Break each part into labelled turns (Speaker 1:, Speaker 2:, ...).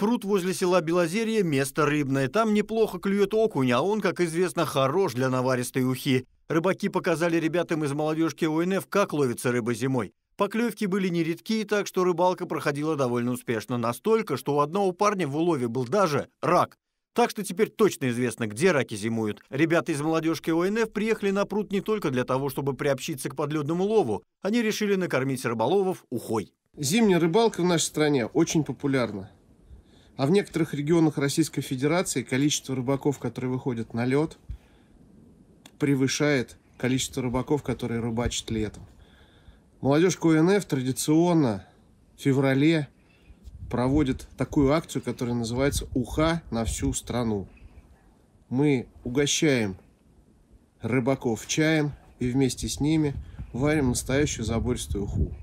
Speaker 1: Пруд возле села Белозерье – место рыбное. Там неплохо клюет окунь, а он, как известно, хорош для наваристой ухи. Рыбаки показали ребятам из молодежки ОНФ, как ловится рыба зимой. Поклевки были нередки, так что рыбалка проходила довольно успешно. Настолько, что у одного парня в улове был даже рак. Так что теперь точно известно, где раки зимуют. Ребята из молодежки ОНФ приехали на пруд не только для того, чтобы приобщиться к подледному
Speaker 2: лову. Они решили накормить рыболовов ухой. Зимняя рыбалка в нашей стране очень популярна. А в некоторых регионах Российской Федерации количество рыбаков, которые выходят на лед, превышает количество рыбаков, которые рыбачат летом. Молодежь КНФ традиционно в феврале проводит такую акцию, которая называется «Уха на всю страну». Мы угощаем рыбаков чаем и вместе с ними варим настоящую забористую уху.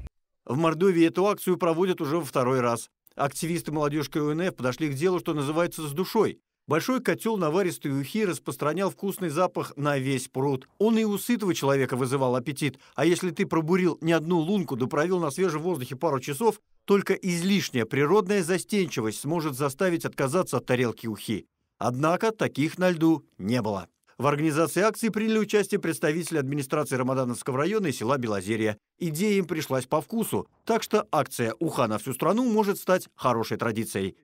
Speaker 2: В Мордовии эту акцию проводят уже во второй раз. Активисты
Speaker 1: молодежки УНФ подошли к делу, что называется, с душой. Большой котел наваристой ухи распространял вкусный запах на весь пруд. Он и у сытого человека вызывал аппетит. А если ты пробурил не одну лунку, да провел на свежем воздухе пару часов, только излишняя природная застенчивость сможет заставить отказаться от тарелки ухи. Однако таких на льду не было. В организации акции приняли участие представители администрации Рамадановского района и села Белозерья. Идея им пришлась по вкусу, так что акция «Уха на всю страну» может стать хорошей традицией.